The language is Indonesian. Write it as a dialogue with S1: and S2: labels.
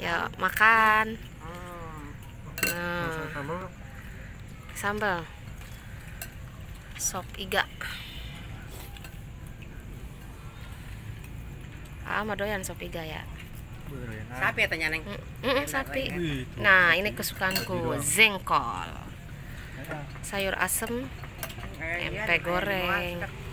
S1: Ya, makan.
S2: Hmm. hmm.
S1: Sambal. Sop iga. Ah, doyan sop iga ya.
S3: Sapi ya tanya neng. Mm -mm, mm sapi. Nah, ini kesukaanku, zengkol. Sayur asem, eh, iya, tempe goreng.